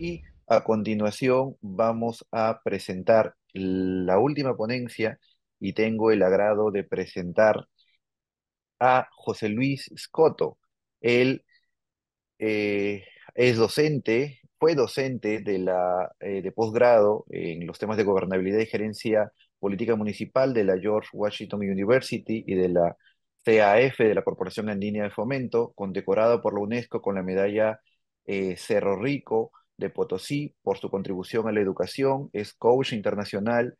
Y a continuación vamos a presentar la última ponencia y tengo el agrado de presentar a José Luis Scotto. Él eh, es docente, fue docente de, la, eh, de posgrado en los temas de gobernabilidad y gerencia política municipal de la George Washington University y de la CAF, de la Corporación Línea de Fomento, condecorado por la UNESCO con la medalla eh, Cerro Rico de Potosí por su contribución a la educación, es coach internacional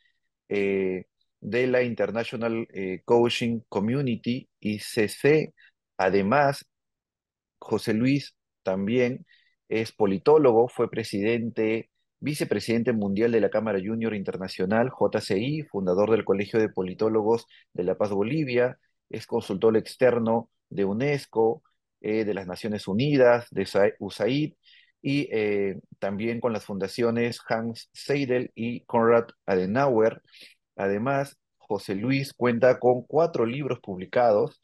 eh, de la International eh, Coaching Community, ICC. Además, José Luis también es politólogo, fue presidente, vicepresidente mundial de la Cámara Junior Internacional, JCI, fundador del Colegio de Politólogos de La Paz Bolivia, es consultor externo de UNESCO, eh, de las Naciones Unidas, de USAID y eh, también con las fundaciones Hans Seidel y Konrad Adenauer. Además, José Luis cuenta con cuatro libros publicados.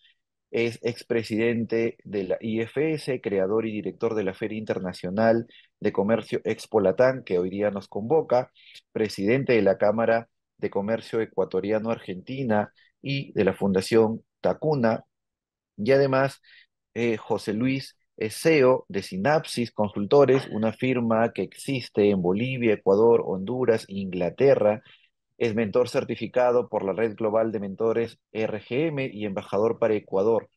Es expresidente de la IFS, creador y director de la Feria Internacional de Comercio Expo que hoy día nos convoca, presidente de la Cámara de Comercio Ecuatoriano Argentina y de la Fundación Tacuna. Y además, eh, José Luis es CEO de Sinapsis Consultores, una firma que existe en Bolivia, Ecuador, Honduras, Inglaterra. Es mentor certificado por la Red Global de Mentores RGM y embajador para Ecuador.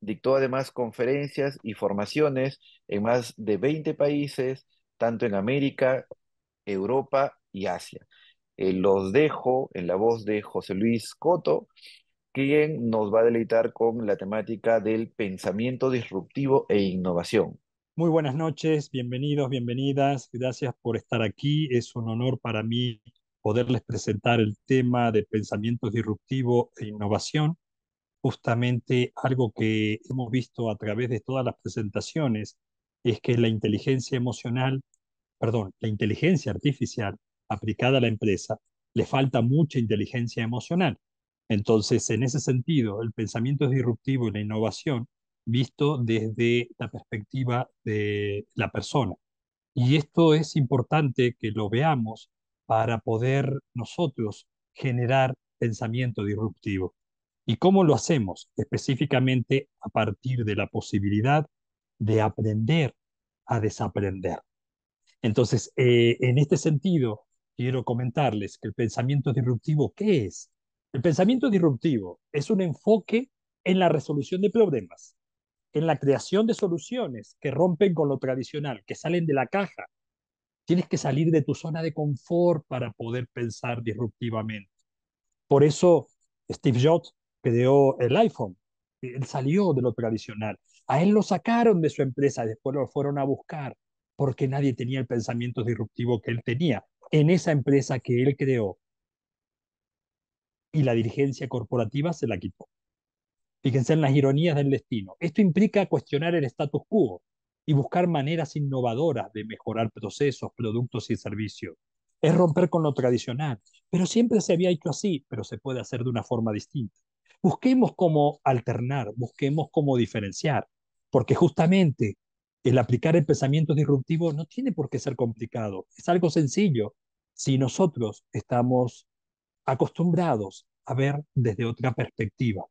Dictó además conferencias y formaciones en más de 20 países, tanto en América, Europa y Asia. Eh, los dejo en la voz de José Luis Coto, quien nos va a deleitar con la temática del pensamiento disruptivo e innovación. Muy buenas noches, bienvenidos, bienvenidas, gracias por estar aquí. Es un honor para mí poderles presentar el tema de pensamiento disruptivo e innovación, justamente algo que hemos visto a través de todas las presentaciones, es que la inteligencia emocional, perdón, la inteligencia artificial aplicada a la empresa, le falta mucha inteligencia emocional. Entonces, en ese sentido, el pensamiento es disruptivo y la innovación visto desde la perspectiva de la persona. Y esto es importante que lo veamos para poder nosotros generar pensamiento disruptivo. ¿Y cómo lo hacemos? Específicamente a partir de la posibilidad de aprender a desaprender. Entonces, eh, en este sentido, quiero comentarles que el pensamiento disruptivo, ¿qué es? El pensamiento disruptivo es un enfoque en la resolución de problemas, en la creación de soluciones que rompen con lo tradicional, que salen de la caja. Tienes que salir de tu zona de confort para poder pensar disruptivamente. Por eso Steve Jobs creó el iPhone. Él salió de lo tradicional. A él lo sacaron de su empresa, después lo fueron a buscar, porque nadie tenía el pensamiento disruptivo que él tenía en esa empresa que él creó y la dirigencia corporativa se la quitó. Fíjense en las ironías del destino. Esto implica cuestionar el status quo y buscar maneras innovadoras de mejorar procesos, productos y servicios. Es romper con lo tradicional, pero siempre se había hecho así, pero se puede hacer de una forma distinta. Busquemos cómo alternar, busquemos cómo diferenciar, porque justamente el aplicar el pensamiento disruptivo no tiene por qué ser complicado, es algo sencillo si nosotros estamos acostumbrados a ver desde otra perspectiva,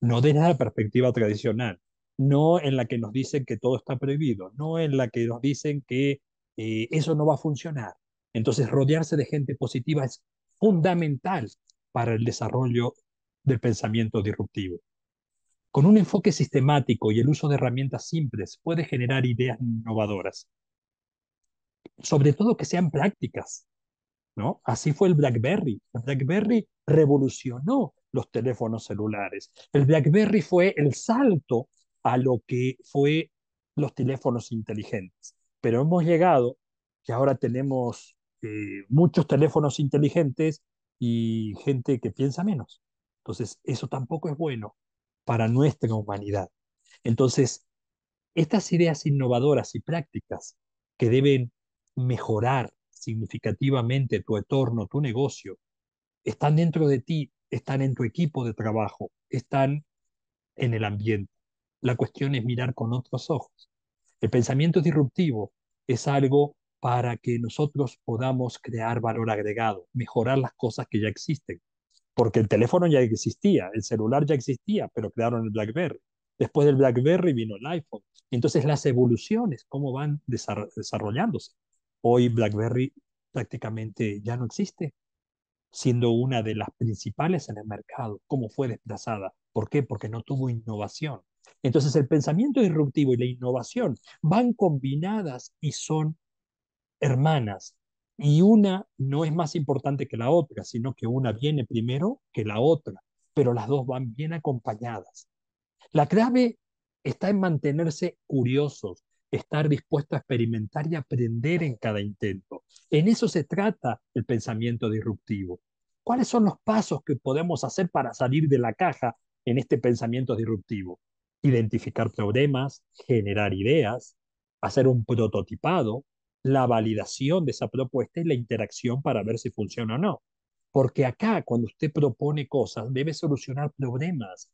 no de la perspectiva tradicional, no en la que nos dicen que todo está prohibido, no en la que nos dicen que eh, eso no va a funcionar. Entonces, rodearse de gente positiva es fundamental para el desarrollo del pensamiento disruptivo. Con un enfoque sistemático y el uso de herramientas simples puede generar ideas innovadoras, sobre todo que sean prácticas, Así fue el BlackBerry. El BlackBerry revolucionó los teléfonos celulares. El BlackBerry fue el salto a lo que fue los teléfonos inteligentes. Pero hemos llegado que ahora tenemos eh, muchos teléfonos inteligentes y gente que piensa menos. Entonces, eso tampoco es bueno para nuestra humanidad. Entonces, estas ideas innovadoras y prácticas que deben mejorar significativamente tu entorno, tu negocio, están dentro de ti, están en tu equipo de trabajo, están en el ambiente. La cuestión es mirar con otros ojos. El pensamiento disruptivo es algo para que nosotros podamos crear valor agregado, mejorar las cosas que ya existen. Porque el teléfono ya existía, el celular ya existía, pero crearon el BlackBerry. Después del BlackBerry vino el iPhone. Entonces las evoluciones, cómo van desarrollándose. Hoy BlackBerry prácticamente ya no existe, siendo una de las principales en el mercado, cómo fue desplazada. ¿Por qué? Porque no tuvo innovación. Entonces el pensamiento disruptivo y la innovación van combinadas y son hermanas. Y una no es más importante que la otra, sino que una viene primero que la otra, pero las dos van bien acompañadas. La clave está en mantenerse curiosos, estar dispuesto a experimentar y aprender en cada intento. En eso se trata el pensamiento disruptivo. ¿Cuáles son los pasos que podemos hacer para salir de la caja en este pensamiento disruptivo? Identificar problemas, generar ideas, hacer un prototipado, la validación de esa propuesta y la interacción para ver si funciona o no. Porque acá, cuando usted propone cosas, debe solucionar problemas,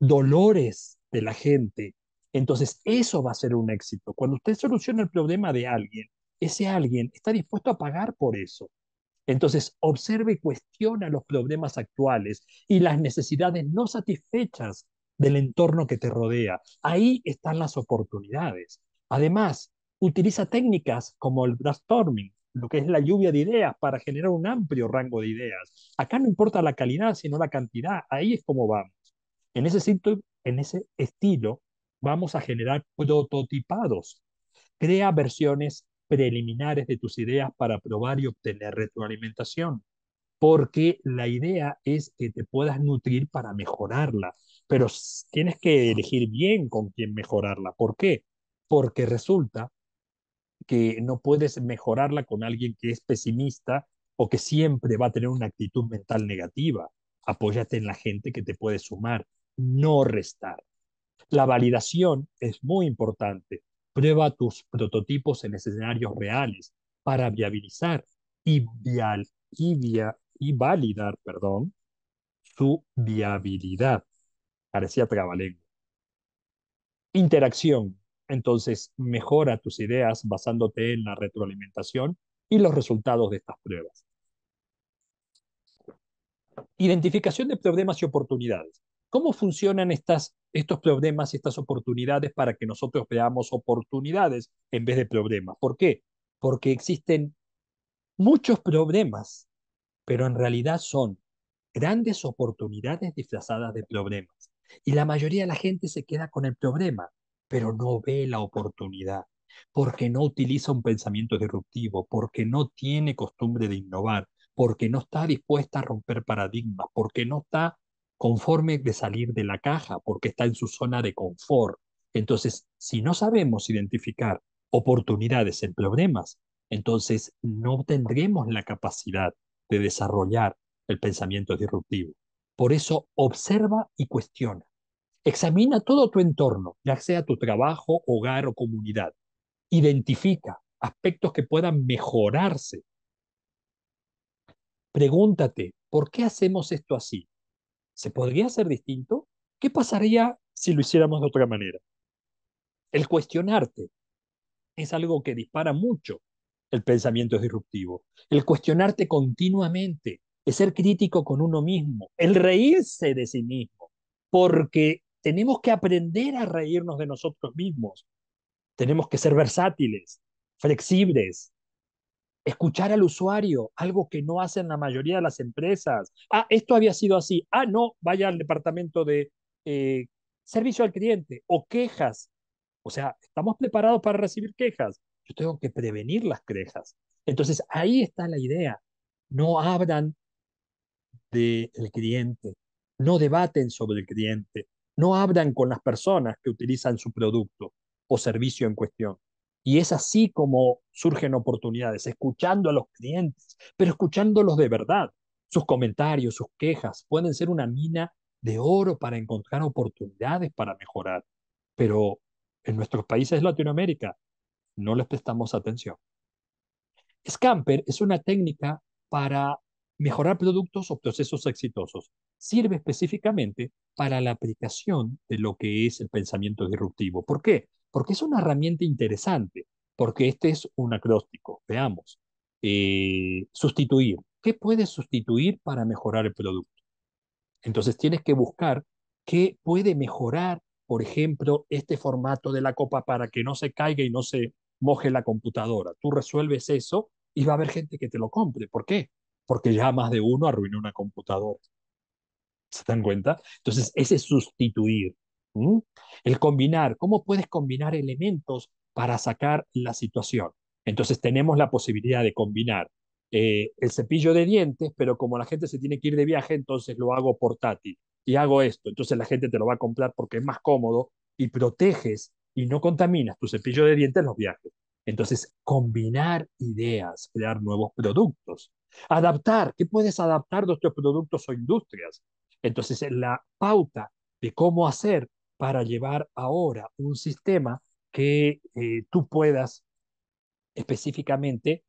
dolores de la gente, entonces, eso va a ser un éxito. Cuando usted soluciona el problema de alguien, ese alguien está dispuesto a pagar por eso. Entonces, observe y cuestiona los problemas actuales y las necesidades no satisfechas del entorno que te rodea. Ahí están las oportunidades. Además, utiliza técnicas como el brainstorming, lo que es la lluvia de ideas, para generar un amplio rango de ideas. Acá no importa la calidad, sino la cantidad. Ahí es como vamos. En ese, en ese estilo, Vamos a generar prototipados. Crea versiones preliminares de tus ideas para probar y obtener retroalimentación, porque la idea es que te puedas nutrir para mejorarla, pero tienes que elegir bien con quién mejorarla. ¿Por qué? Porque resulta que no puedes mejorarla con alguien que es pesimista o que siempre va a tener una actitud mental negativa. Apóyate en la gente que te puede sumar, no restar. La validación es muy importante. Prueba tus prototipos en escenarios reales para viabilizar y, validar su viabilidad. Parecía trabalengo. Interacción. Entonces, mejora tus ideas basándote en la retroalimentación y los resultados de estas pruebas. Identificación de problemas y oportunidades. ¿Cómo funcionan estas, estos problemas y estas oportunidades para que nosotros veamos oportunidades en vez de problemas? ¿Por qué? Porque existen muchos problemas, pero en realidad son grandes oportunidades disfrazadas de problemas. Y la mayoría de la gente se queda con el problema, pero no ve la oportunidad, porque no utiliza un pensamiento disruptivo, porque no tiene costumbre de innovar, porque no está dispuesta a romper paradigmas, porque no está conforme de salir de la caja, porque está en su zona de confort. Entonces, si no sabemos identificar oportunidades en problemas, entonces no tendremos la capacidad de desarrollar el pensamiento disruptivo. Por eso, observa y cuestiona. Examina todo tu entorno, ya sea tu trabajo, hogar o comunidad. Identifica aspectos que puedan mejorarse. Pregúntate, ¿por qué hacemos esto así? ¿Se podría hacer distinto? ¿Qué pasaría si lo hiciéramos de otra manera? El cuestionarte es algo que dispara mucho el pensamiento disruptivo. El cuestionarte continuamente, el ser crítico con uno mismo, el reírse de sí mismo, porque tenemos que aprender a reírnos de nosotros mismos. Tenemos que ser versátiles, flexibles, Escuchar al usuario, algo que no hacen la mayoría de las empresas. Ah, esto había sido así. Ah, no, vaya al departamento de eh, servicio al cliente o quejas. O sea, estamos preparados para recibir quejas. Yo tengo que prevenir las quejas. Entonces, ahí está la idea. No hablan del cliente, no debaten sobre el cliente, no hablan con las personas que utilizan su producto o servicio en cuestión. Y es así como surgen oportunidades, escuchando a los clientes, pero escuchándolos de verdad. Sus comentarios, sus quejas pueden ser una mina de oro para encontrar oportunidades para mejorar. Pero en nuestros países de Latinoamérica no les prestamos atención. Scamper es una técnica para mejorar productos o procesos exitosos. Sirve específicamente para la aplicación de lo que es el pensamiento disruptivo. ¿Por qué? porque es una herramienta interesante, porque este es un acróstico. Veamos, eh, sustituir. ¿Qué puedes sustituir para mejorar el producto? Entonces tienes que buscar qué puede mejorar, por ejemplo, este formato de la copa para que no se caiga y no se moje la computadora. Tú resuelves eso y va a haber gente que te lo compre. ¿Por qué? Porque ya más de uno arruinó una computadora. ¿Se dan cuenta? Entonces, ese sustituir, ¿Mm? El combinar, ¿cómo puedes combinar elementos para sacar la situación? Entonces tenemos la posibilidad de combinar eh, el cepillo de dientes, pero como la gente se tiene que ir de viaje, entonces lo hago portátil y hago esto. Entonces la gente te lo va a comprar porque es más cómodo y proteges y no contaminas tu cepillo de dientes en los viajes. Entonces, combinar ideas, crear nuevos productos, adaptar, ¿qué puedes adaptar de estos productos o industrias? Entonces, la pauta de cómo hacer para llevar ahora un sistema que eh, tú puedas específicamente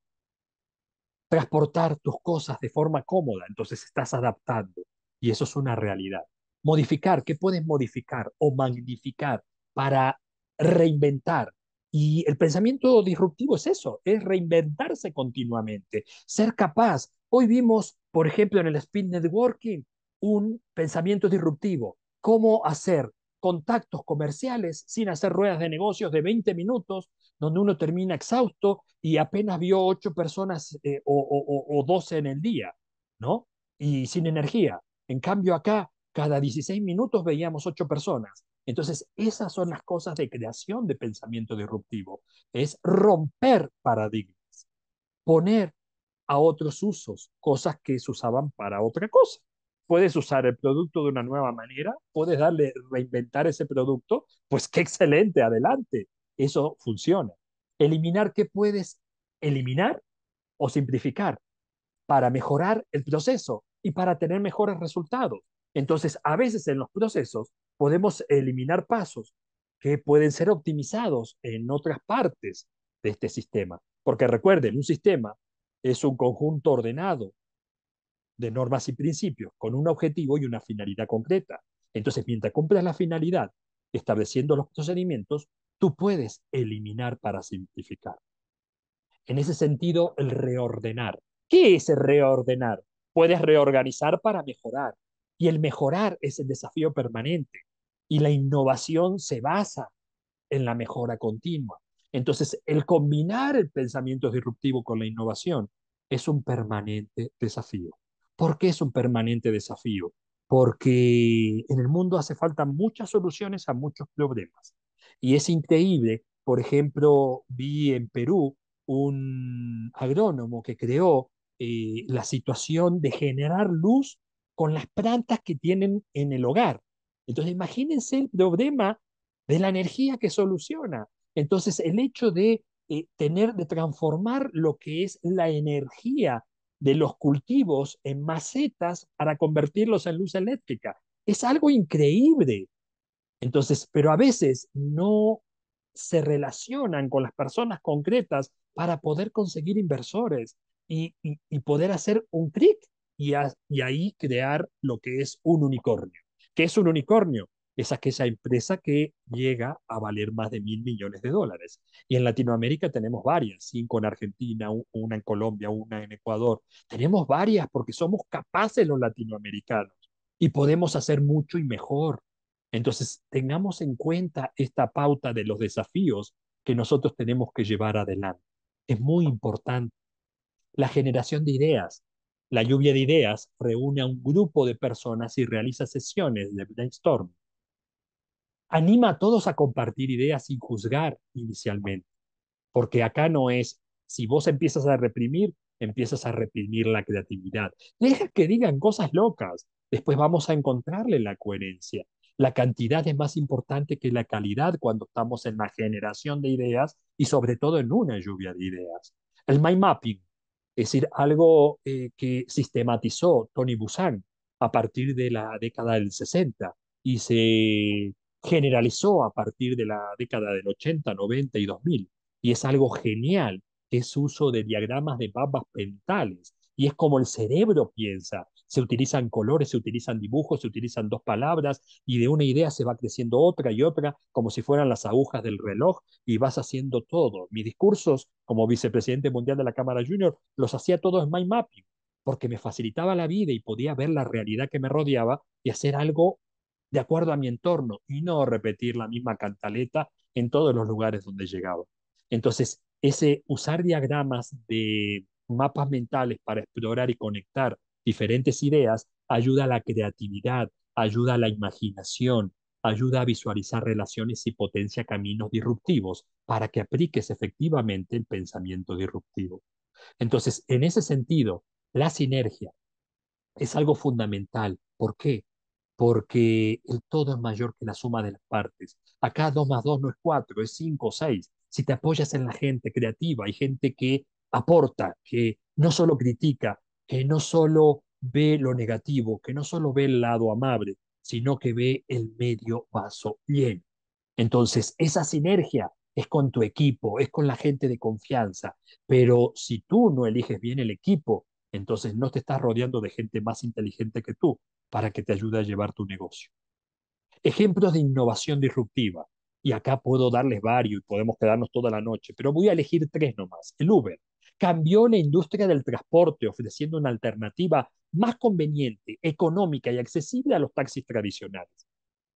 transportar tus cosas de forma cómoda. Entonces estás adaptando y eso es una realidad. Modificar, ¿qué puedes modificar o magnificar para reinventar? Y el pensamiento disruptivo es eso, es reinventarse continuamente, ser capaz. Hoy vimos, por ejemplo, en el spin Networking, un pensamiento disruptivo, cómo hacer contactos comerciales, sin hacer ruedas de negocios de 20 minutos, donde uno termina exhausto y apenas vio ocho personas eh, o, o, o 12 en el día, ¿no? Y sin energía. En cambio, acá, cada 16 minutos veíamos ocho personas. Entonces, esas son las cosas de creación de pensamiento disruptivo. Es romper paradigmas, poner a otros usos cosas que se usaban para otra cosa puedes usar el producto de una nueva manera, puedes darle, reinventar ese producto, pues qué excelente, adelante, eso funciona. Eliminar qué puedes eliminar o simplificar para mejorar el proceso y para tener mejores resultados. Entonces, a veces en los procesos podemos eliminar pasos que pueden ser optimizados en otras partes de este sistema. Porque recuerden, un sistema es un conjunto ordenado de normas y principios, con un objetivo y una finalidad concreta. Entonces, mientras cumplas la finalidad, estableciendo los procedimientos, tú puedes eliminar para simplificar. En ese sentido, el reordenar. ¿Qué es el reordenar? Puedes reorganizar para mejorar. Y el mejorar es el desafío permanente. Y la innovación se basa en la mejora continua. Entonces, el combinar el pensamiento disruptivo con la innovación es un permanente desafío. ¿Por qué es un permanente desafío? Porque en el mundo hace falta muchas soluciones a muchos problemas. Y es increíble, por ejemplo, vi en Perú un agrónomo que creó eh, la situación de generar luz con las plantas que tienen en el hogar. Entonces, imagínense el problema de la energía que soluciona. Entonces, el hecho de eh, tener, de transformar lo que es la energía de los cultivos en macetas para convertirlos en luz eléctrica. Es algo increíble. Entonces, pero a veces no se relacionan con las personas concretas para poder conseguir inversores y, poder hacer un clic y, y ahí crear lo que es un unicornio. ¿Qué es un unicornio? es aquella empresa que llega a valer más de mil millones de dólares. Y en Latinoamérica tenemos varias, cinco en Argentina, una en Colombia, una en Ecuador. Tenemos varias porque somos capaces los latinoamericanos y podemos hacer mucho y mejor. Entonces, tengamos en cuenta esta pauta de los desafíos que nosotros tenemos que llevar adelante. Es muy importante. La generación de ideas. La lluvia de ideas reúne a un grupo de personas y realiza sesiones de brainstorming anima a todos a compartir ideas sin juzgar inicialmente, porque acá no es, si vos empiezas a reprimir, empiezas a reprimir la creatividad. Deja que digan cosas locas, después vamos a encontrarle la coherencia. La cantidad es más importante que la calidad cuando estamos en la generación de ideas y sobre todo en una lluvia de ideas. El mind mapping, es decir, algo eh, que sistematizó Tony Busan a partir de la década del 60 y se generalizó a partir de la década del 80, 90 y 2000. Y es algo genial, es uso de diagramas de mapas mentales. Y es como el cerebro piensa. Se utilizan colores, se utilizan dibujos, se utilizan dos palabras y de una idea se va creciendo otra y otra, como si fueran las agujas del reloj y vas haciendo todo. Mis discursos como vicepresidente mundial de la Cámara Junior los hacía todos en mind mapping, porque me facilitaba la vida y podía ver la realidad que me rodeaba y hacer algo de acuerdo a mi entorno y no repetir la misma cantaleta en todos los lugares donde llegaba. Entonces, ese usar diagramas de mapas mentales para explorar y conectar diferentes ideas ayuda a la creatividad, ayuda a la imaginación, ayuda a visualizar relaciones y potencia caminos disruptivos para que apliques efectivamente el pensamiento disruptivo. Entonces, en ese sentido, la sinergia es algo fundamental. ¿Por qué? porque el todo es mayor que la suma de las partes. Acá 2 más 2 no es 4, es 5 o 6. Si te apoyas en la gente creativa, hay gente que aporta, que no solo critica, que no solo ve lo negativo, que no solo ve el lado amable, sino que ve el medio vaso bien. Entonces, esa sinergia es con tu equipo, es con la gente de confianza, pero si tú no eliges bien el equipo, entonces no te estás rodeando de gente más inteligente que tú, para que te ayude a llevar tu negocio. Ejemplos de innovación disruptiva. Y acá puedo darles varios y podemos quedarnos toda la noche, pero voy a elegir tres nomás. El Uber cambió la industria del transporte ofreciendo una alternativa más conveniente, económica y accesible a los taxis tradicionales.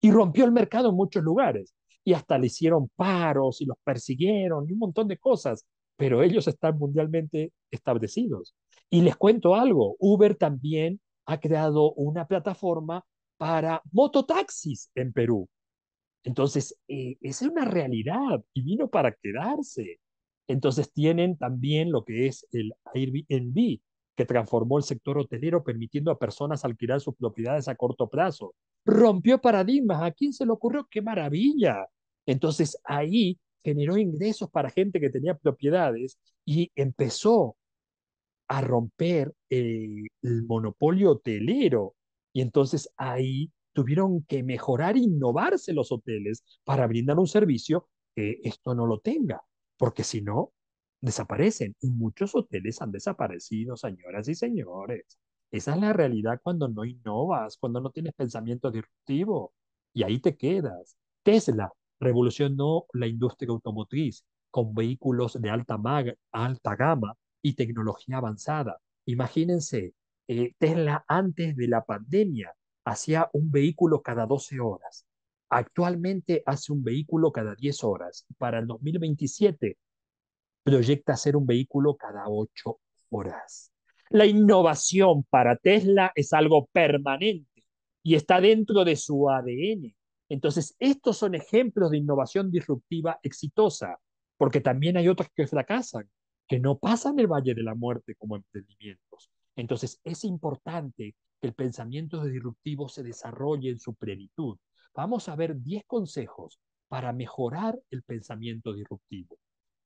Y rompió el mercado en muchos lugares. Y hasta le hicieron paros y los persiguieron y un montón de cosas. Pero ellos están mundialmente establecidos. Y les cuento algo, Uber también ha creado una plataforma para mototaxis en Perú. Entonces, esa eh, es una realidad y vino para quedarse. Entonces, tienen también lo que es el Airbnb, que transformó el sector hotelero permitiendo a personas alquilar sus propiedades a corto plazo. Rompió paradigmas. ¿A quién se le ocurrió? ¡Qué maravilla! Entonces, ahí generó ingresos para gente que tenía propiedades y empezó a romper eh, el monopolio hotelero. Y entonces ahí tuvieron que mejorar, innovarse los hoteles para brindar un servicio que esto no lo tenga, porque si no, desaparecen. Y muchos hoteles han desaparecido, señoras y señores. Esa es la realidad cuando no innovas, cuando no tienes pensamiento disruptivo. Y ahí te quedas. Tesla revolucionó la industria automotriz con vehículos de alta, alta gama y tecnología avanzada. Imagínense, eh, Tesla antes de la pandemia hacía un vehículo cada 12 horas. Actualmente hace un vehículo cada 10 horas. Para el 2027 proyecta hacer un vehículo cada 8 horas. La innovación para Tesla es algo permanente y está dentro de su ADN. Entonces, estos son ejemplos de innovación disruptiva exitosa, porque también hay otros que fracasan que no pasan el valle de la muerte como emprendimientos. Entonces es importante que el pensamiento disruptivo se desarrolle en su plenitud. Vamos a ver 10 consejos para mejorar el pensamiento disruptivo.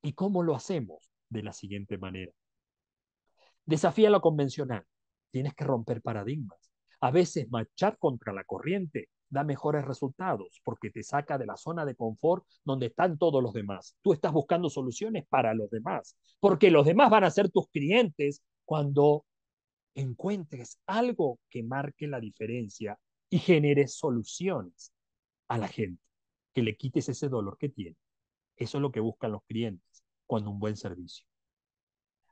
¿Y cómo lo hacemos? De la siguiente manera. Desafía lo convencional. Tienes que romper paradigmas. A veces marchar contra la corriente da mejores resultados porque te saca de la zona de confort donde están todos los demás. Tú estás buscando soluciones para los demás, porque los demás van a ser tus clientes cuando encuentres algo que marque la diferencia y genere soluciones a la gente, que le quites ese dolor que tiene. Eso es lo que buscan los clientes cuando un buen servicio.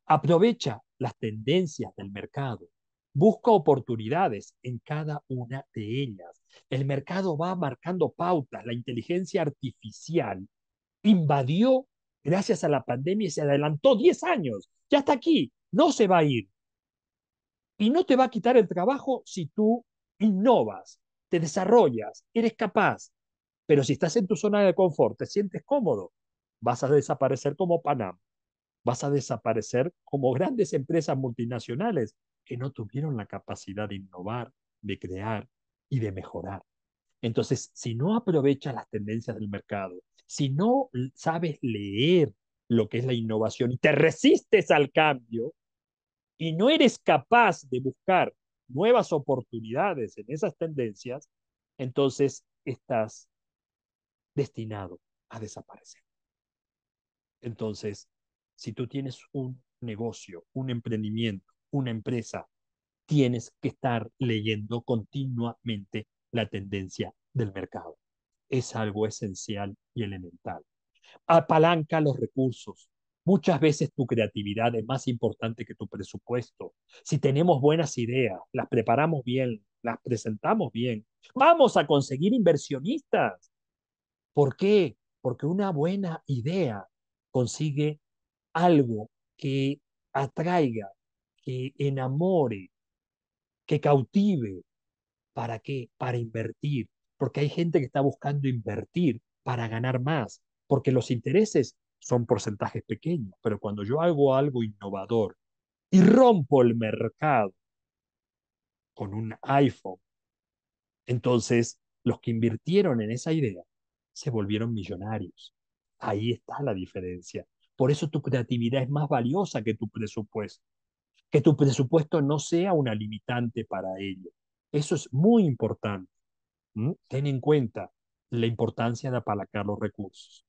Aprovecha las tendencias del mercado busca oportunidades en cada una de ellas. El mercado va marcando pautas, la inteligencia artificial invadió gracias a la pandemia y se adelantó 10 años, ya está aquí, no se va a ir. Y no te va a quitar el trabajo si tú innovas, te desarrollas, eres capaz. Pero si estás en tu zona de confort, te sientes cómodo, vas a desaparecer como Panam, vas a desaparecer como grandes empresas multinacionales que no tuvieron la capacidad de innovar, de crear y de mejorar. Entonces, si no aprovechas las tendencias del mercado, si no sabes leer lo que es la innovación y te resistes al cambio y no eres capaz de buscar nuevas oportunidades en esas tendencias, entonces estás destinado a desaparecer. Entonces, si tú tienes un negocio, un emprendimiento una empresa, tienes que estar leyendo continuamente la tendencia del mercado. Es algo esencial y elemental. Apalanca los recursos. Muchas veces tu creatividad es más importante que tu presupuesto. Si tenemos buenas ideas, las preparamos bien, las presentamos bien, vamos a conseguir inversionistas. ¿Por qué? Porque una buena idea consigue algo que atraiga que enamore, que cautive. ¿Para qué? Para invertir. Porque hay gente que está buscando invertir para ganar más, porque los intereses son porcentajes pequeños, pero cuando yo hago algo innovador y rompo el mercado con un iPhone, entonces los que invirtieron en esa idea se volvieron millonarios. Ahí está la diferencia. Por eso tu creatividad es más valiosa que tu presupuesto que tu presupuesto no sea una limitante para ello. Eso es muy importante. Ten en cuenta la importancia de apalancar los recursos.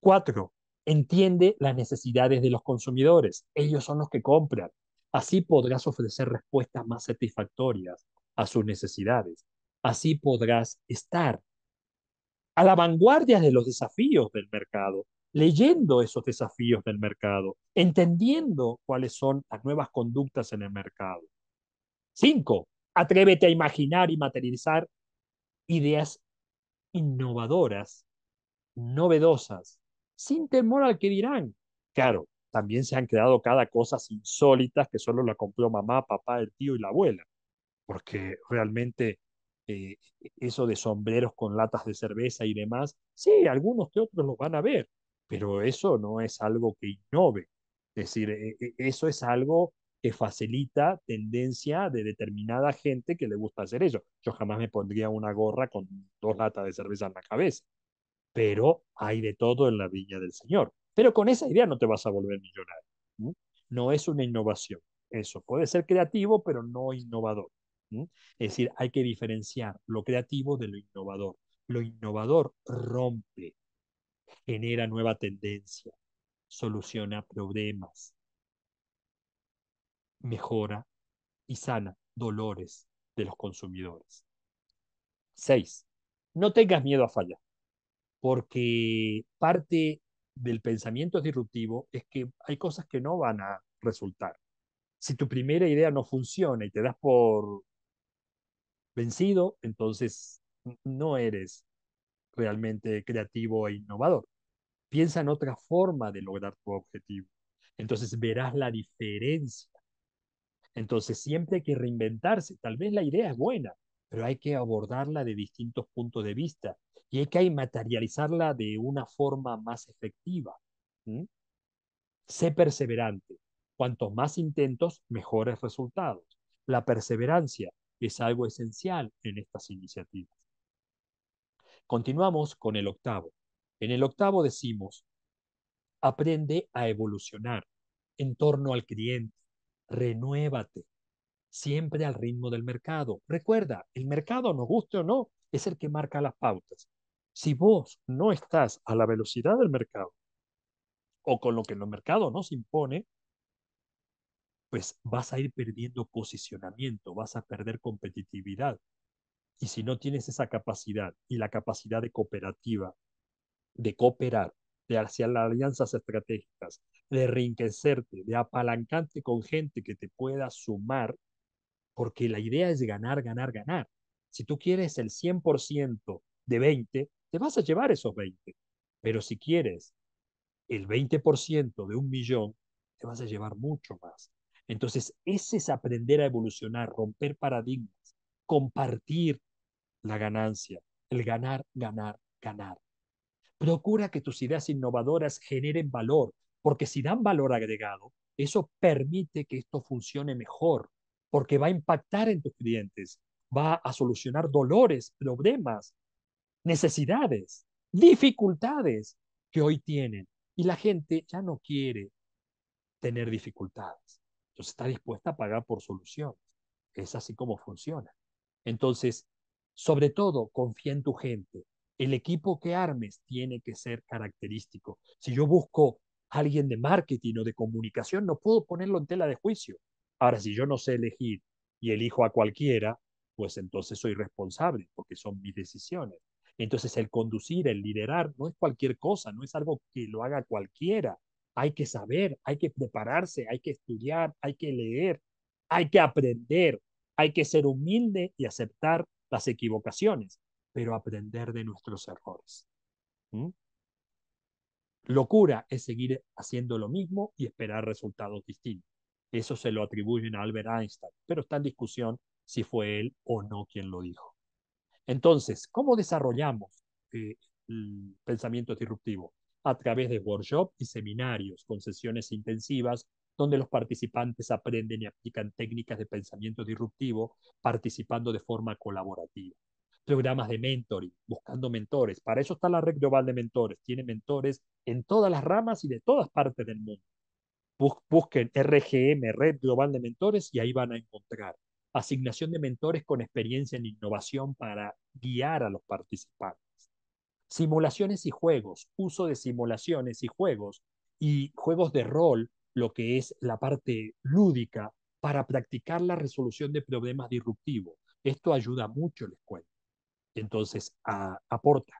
Cuatro, entiende las necesidades de los consumidores. Ellos son los que compran. Así podrás ofrecer respuestas más satisfactorias a sus necesidades. Así podrás estar a la vanguardia de los desafíos del mercado leyendo esos desafíos del mercado, entendiendo cuáles son las nuevas conductas en el mercado. Cinco, atrévete a imaginar y materializar ideas innovadoras, novedosas, sin temor al que dirán. Claro, también se han creado cada cosa insólitas que solo la compró mamá, papá, el tío y la abuela, porque realmente eh, eso de sombreros con latas de cerveza y demás, sí, algunos que otros los van a ver, pero eso no es algo que innove. Es decir, e, e, eso es algo que facilita tendencia de determinada gente que le gusta hacer eso. Yo jamás me pondría una gorra con dos latas de cerveza en la cabeza, pero hay de todo en la viña del Señor. Pero con esa idea no te vas a volver millonario. No, es una innovación. Eso puede ser creativo, pero no innovador. Es decir, hay que diferenciar lo creativo de lo innovador. Lo innovador rompe, genera nueva tendencia, soluciona problemas, mejora y sana dolores de los consumidores. Seis, No tengas miedo a fallar, porque parte del pensamiento disruptivo es que hay cosas que no van a resultar. Si tu primera idea no funciona y te das por vencido, entonces no eres realmente creativo e innovador. Piensa en otra forma de lograr tu objetivo. Entonces verás la diferencia. Entonces siempre hay que reinventarse. Tal vez la idea es buena, pero hay que abordarla de distintos puntos de vista y hay que materializarla de una forma más efectiva. Sé perseverante. Cuantos más intentos, mejores resultados. La perseverancia es algo esencial en estas iniciativas. Continuamos con el octavo. En el octavo decimos, aprende a evolucionar en torno al cliente, renuévate, siempre al ritmo del mercado. Recuerda, el mercado, nos guste o no, es el que marca las pautas. Si vos no estás a la velocidad del mercado o con lo que el mercado nos impone, pues vas a ir perdiendo posicionamiento, vas a perder competitividad, y si no tienes esa capacidad y la capacidad de cooperativa, de cooperar, de hacer alianzas estratégicas, de enriquecerte, de apalancarte con gente que te pueda sumar, porque la idea es ganar, ganar, ganar. Si tú quieres el 100% de 20, te vas a llevar esos 20. Pero si quieres el 20% de un millón, te vas a llevar mucho más. Entonces, ese es aprender a evolucionar, romper paradigmas, compartir, la ganancia, el ganar, ganar, ganar. Procura que tus ideas innovadoras generen valor, porque si dan valor agregado, eso permite que esto funcione mejor, porque va a impactar en tus clientes, va a solucionar dolores, problemas, necesidades, dificultades que hoy tienen. Y la gente ya no quiere tener dificultades. Entonces está dispuesta a pagar por soluciones. Es así como funciona. Entonces, sobre todo, confía en tu gente. El equipo que armes tiene que ser característico. Si yo busco a alguien de marketing o de comunicación, no puedo ponerlo en tela de juicio. Ahora, si yo no sé elegir y elijo a cualquiera, pues entonces soy responsable, porque son mis decisiones. Entonces, el conducir, el liderar, no es cualquier cosa, no es algo que lo haga cualquiera. Hay que saber, hay que prepararse, hay que estudiar, hay que leer, hay que aprender, hay que ser humilde y aceptar las equivocaciones, pero aprender de nuestros errores. Locura es seguir haciendo lo mismo y esperar resultados distintos. Eso se lo atribuyen a Albert Einstein, pero está en discusión si fue él o no quien lo dijo. Entonces, ¿cómo desarrollamos eh, el pensamiento disruptivo? A través de workshops y seminarios con sesiones intensivas donde los participantes aprenden y aplican técnicas de pensamiento disruptivo participando de forma colaborativa. Programas de mentoring, buscando mentores. Para eso está la red global de mentores. Tiene mentores en todas las ramas y de todas partes del mundo. Busquen RGM, Red Global de Mentores, y ahí van a encontrar asignación de mentores con experiencia en innovación para guiar a los participantes. Simulaciones y juegos, uso de simulaciones y juegos y juegos de rol lo que es la parte lúdica para practicar la resolución de problemas disruptivos. Esto ayuda mucho, la escuela Entonces, aporta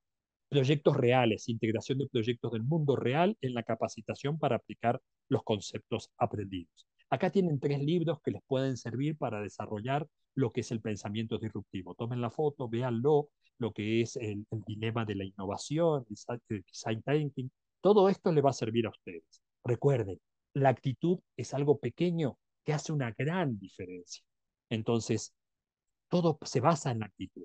proyectos reales, integración de proyectos del mundo real en la capacitación para aplicar los conceptos aprendidos. Acá tienen tres libros que les pueden servir para desarrollar lo que es el pensamiento disruptivo. Tomen la foto, véanlo, lo que es el, dilema de la innovación, el design thinking. Todo esto le va a servir a ustedes. Recuerden, la actitud es algo pequeño que hace una gran diferencia. Entonces, todo se basa en la actitud.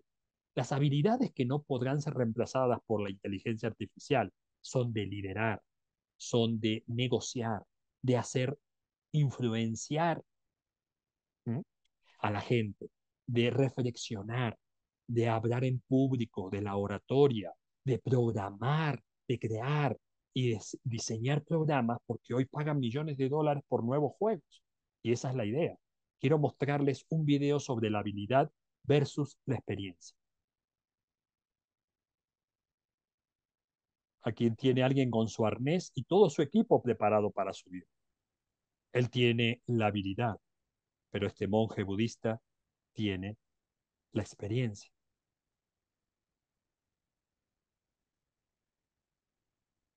Las habilidades que no podrán ser reemplazadas por la inteligencia artificial son de liderar, son de negociar, de hacer influenciar a la gente, de reflexionar, de hablar en público, de la oratoria, de programar, de crear, y diseñar programas porque hoy pagan millones de dólares por nuevos juegos. Y esa es la idea. Quiero mostrarles un video sobre la habilidad versus la experiencia. Aquí tiene alguien con su arnés y todo su equipo preparado para subir. Él tiene la habilidad, pero este monje budista tiene la experiencia.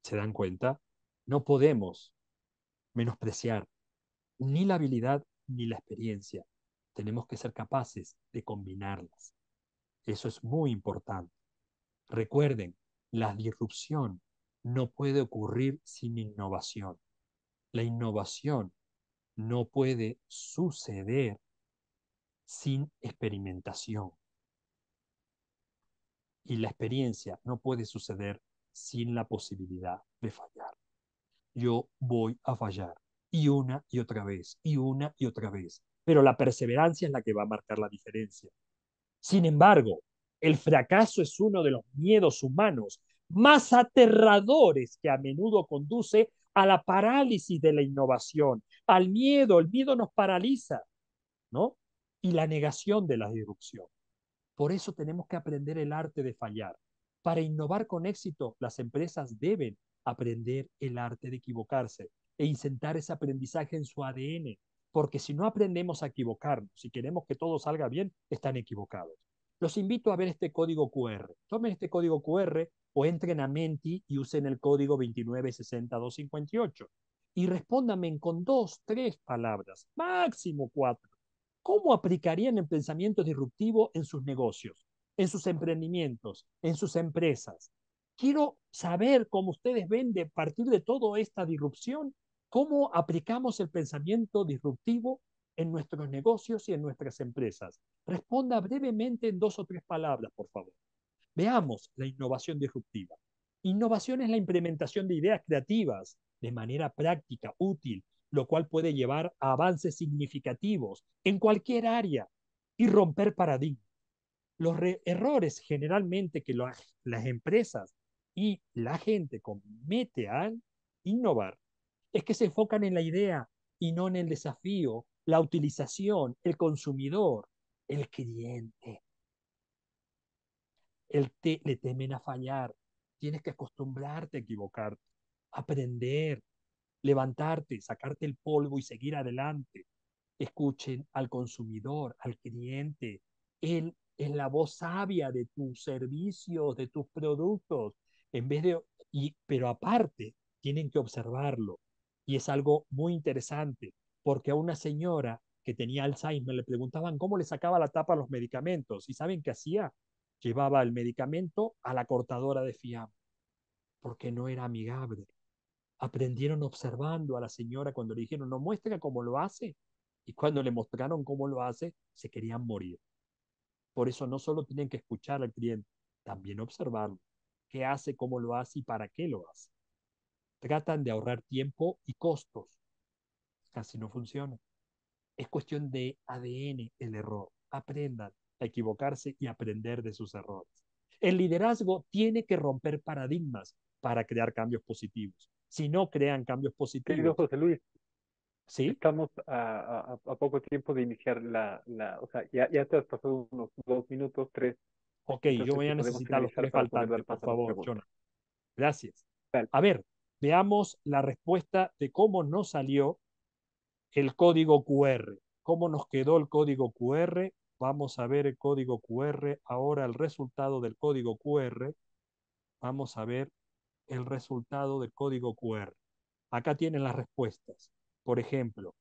¿Se dan cuenta? No podemos menospreciar ni la habilidad ni la experiencia. Tenemos que ser capaces de combinarlas. Eso es muy importante. Recuerden, la disrupción no puede ocurrir sin innovación. La innovación no puede suceder sin experimentación. Y la experiencia no puede suceder sin la posibilidad de fallar. Yo voy a fallar y una y otra vez, y una y otra vez, pero la perseverancia es la que va a marcar la diferencia. Sin embargo, el fracaso es uno de los miedos humanos más aterradores que a menudo conduce a la parálisis de la innovación, al miedo. El miedo nos paraliza, ¿no? Y la negación de la disrupción. Por eso tenemos que aprender el arte de fallar. Para innovar con éxito, las empresas deben aprender el arte de equivocarse e incentar ese aprendizaje en su ADN, porque si no aprendemos a equivocarnos, si queremos que todo salga bien, están equivocados. Los invito a ver este código QR. Tomen este código QR o entren a Menti y usen el código 2960258 y respóndanme con dos, tres palabras, máximo cuatro. ¿Cómo aplicarían el pensamiento disruptivo en sus negocios? en sus emprendimientos, en sus empresas. Quiero saber cómo ustedes ven de partir de toda esta disrupción, cómo aplicamos el pensamiento disruptivo en nuestros negocios y en nuestras empresas. Responda brevemente en dos o tres palabras, por favor. Veamos la innovación disruptiva. Innovación es la implementación de ideas creativas de manera práctica, útil, lo cual puede llevar a avances significativos en cualquier área y romper paradigmas. Los errores generalmente que las empresas y la gente comete al innovar es que se enfocan en la idea y no en el desafío, la utilización, el consumidor, el cliente. El le temen a fallar. Tienes que acostumbrarte a equivocarte, aprender, levantarte, sacarte el polvo y seguir adelante. Escuchen al consumidor, al cliente. el es la voz sabia de tus servicios, de tus productos, en vez de, y, pero aparte, tienen que observarlo. Y es algo muy interesante, porque a una señora que tenía Alzheimer le preguntaban cómo le sacaba la tapa a los medicamentos. ¿Y saben qué hacía? Llevaba el medicamento a la cortadora de fiambre, porque no era amigable. Aprendieron observando a la señora cuando le dijeron, no muestra cómo lo hace. Y cuando le mostraron cómo lo hace, se querían morir. Por eso no solo tienen que escuchar al cliente, también observarlo. ¿Qué hace, cómo lo hace y para qué lo hace? Tratan de ahorrar tiempo y costos. Casi no funciona. Es cuestión de ADN el error. Aprendan a equivocarse y aprender de sus errores. El liderazgo tiene que romper paradigmas para crear cambios positivos. Si no crean cambios positivos, Estamos a, poco tiempo de iniciar la, la o sea, ya, te has pasado unos dos minutos, tres. Ok, yo voy a necesitar los tres faltantes, por favor, Gracias. A ver, veamos la respuesta de cómo nos salió el código QR. ¿Cómo nos quedó el código QR? Vamos a ver el código QR, ahora el resultado del código QR. Vamos a ver el resultado del código QR. Acá tienen las respuestas. Por ejemplo,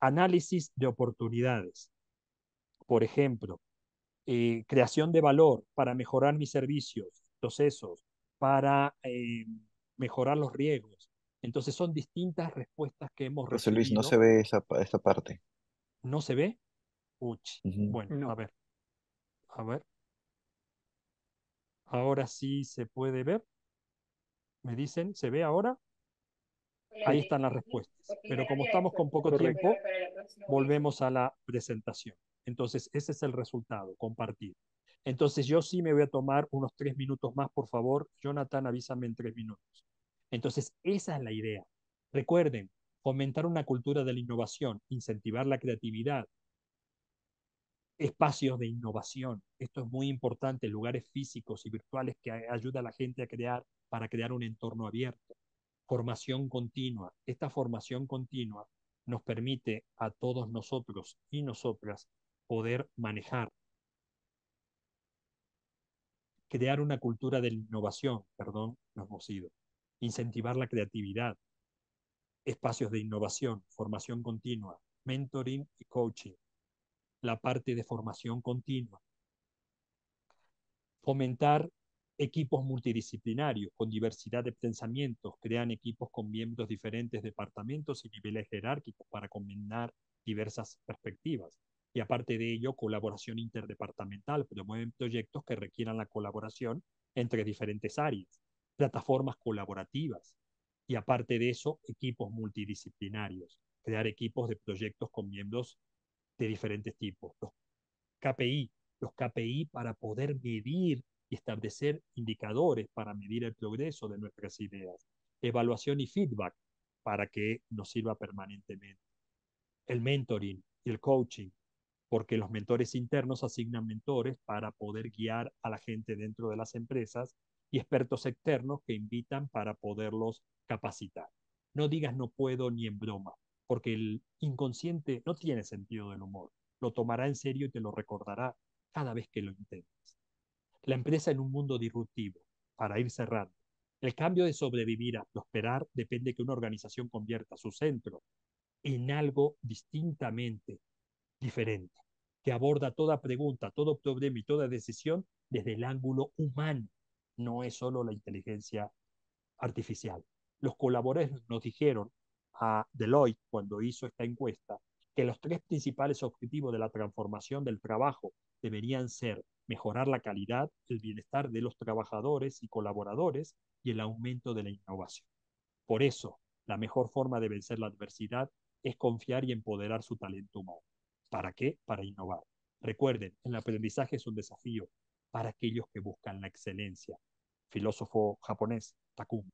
análisis de oportunidades. Por ejemplo, eh, creación de valor para mejorar mis servicios, procesos, para eh, mejorar los riesgos. Entonces son distintas respuestas que hemos José Luis, no se ve esa, parte. ¿No se ve? Bueno, a ver. A ver. Ahora sí se puede ver. ¿Me dicen? ¿Se ve ahora? Ahí eh, están las respuestas. Pero como estamos con poco tiempo, volvemos a la presentación. Entonces, ese es el resultado, compartido. Entonces, yo sí me voy a tomar unos tres minutos más, por favor. Jonathan, avísame en tres minutos. Entonces, esa es la idea. Recuerden, fomentar una cultura de la innovación, incentivar la creatividad, espacios de innovación. Esto es muy importante, lugares físicos y virtuales que ayuda a la gente a crear para crear un entorno abierto formación continua. Esta formación continua nos permite a todos nosotros y nosotras poder manejar, crear una cultura de innovación, perdón, nos hemos ido, incentivar la creatividad, espacios de innovación, formación continua, mentoring y coaching, la parte de formación continua, fomentar equipos multidisciplinarios con diversidad de pensamientos, crean equipos con miembros diferentes, departamentos y niveles jerárquicos para combinar diversas perspectivas. Y aparte de ello, colaboración interdepartamental, promueven proyectos que requieran la colaboración entre diferentes áreas, plataformas colaborativas. Y aparte de eso, equipos multidisciplinarios, crear equipos de proyectos con miembros de diferentes tipos. Los KPI, los KPI para poder medir y establecer indicadores para medir el progreso de nuestras ideas. Evaluación y feedback para que nos sirva permanentemente. El mentoring y el coaching, porque los mentores internos asignan mentores para poder guiar a la gente dentro de las empresas y expertos externos que invitan para poderlos capacitar. No digas no puedo ni en broma, porque el inconsciente no tiene sentido del humor. Lo tomará en serio y te lo recordará cada vez que lo intentes la empresa en un mundo disruptivo, para ir cerrando. El cambio de sobrevivir a prosperar depende que una organización convierta su centro en algo distintamente diferente, que aborda toda pregunta, todo problema y toda decisión desde el ángulo humano. No es solo la inteligencia artificial. Los colaboradores nos dijeron a Deloitte cuando hizo esta encuesta que los tres principales objetivos de la transformación del trabajo deberían ser mejorar la calidad, el bienestar de los trabajadores y colaboradores y el aumento de la innovación. Por eso, la mejor forma de vencer la adversidad es confiar y empoderar su talento humano. ¿Para qué? Para innovar. Recuerden, el aprendizaje es un desafío para aquellos que buscan la excelencia. Filósofo japonés, Takumi.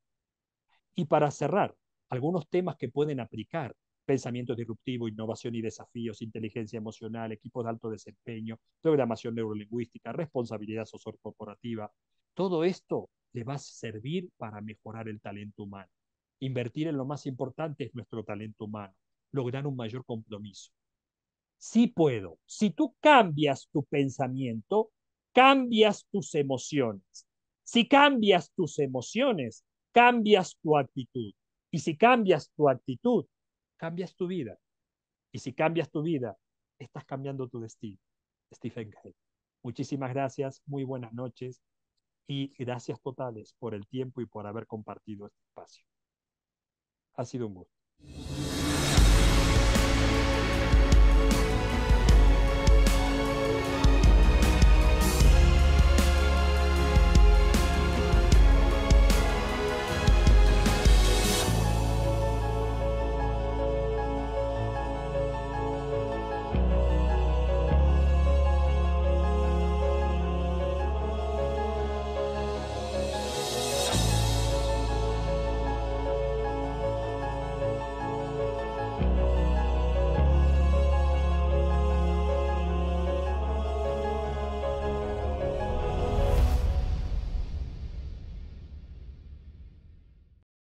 Y para cerrar, algunos temas que pueden aplicar pensamiento disruptivo, innovación y desafíos, inteligencia emocional, equipos de alto desempeño, programación neurolingüística, responsabilidad social corporativa. Todo esto le va a servir para mejorar el talento humano. Invertir en lo más importante es nuestro talento humano, lograr un mayor compromiso. Sí puedo. Si tú cambias tu pensamiento, cambias tus emociones. Si cambias tus emociones, cambias tu actitud. Y si cambias tu actitud, cambias tu vida. Y si cambias tu vida, estás cambiando tu destino. Stephen Gay. Muchísimas gracias, muy buenas noches y gracias totales por el tiempo y por haber compartido este espacio. Ha sido un gusto.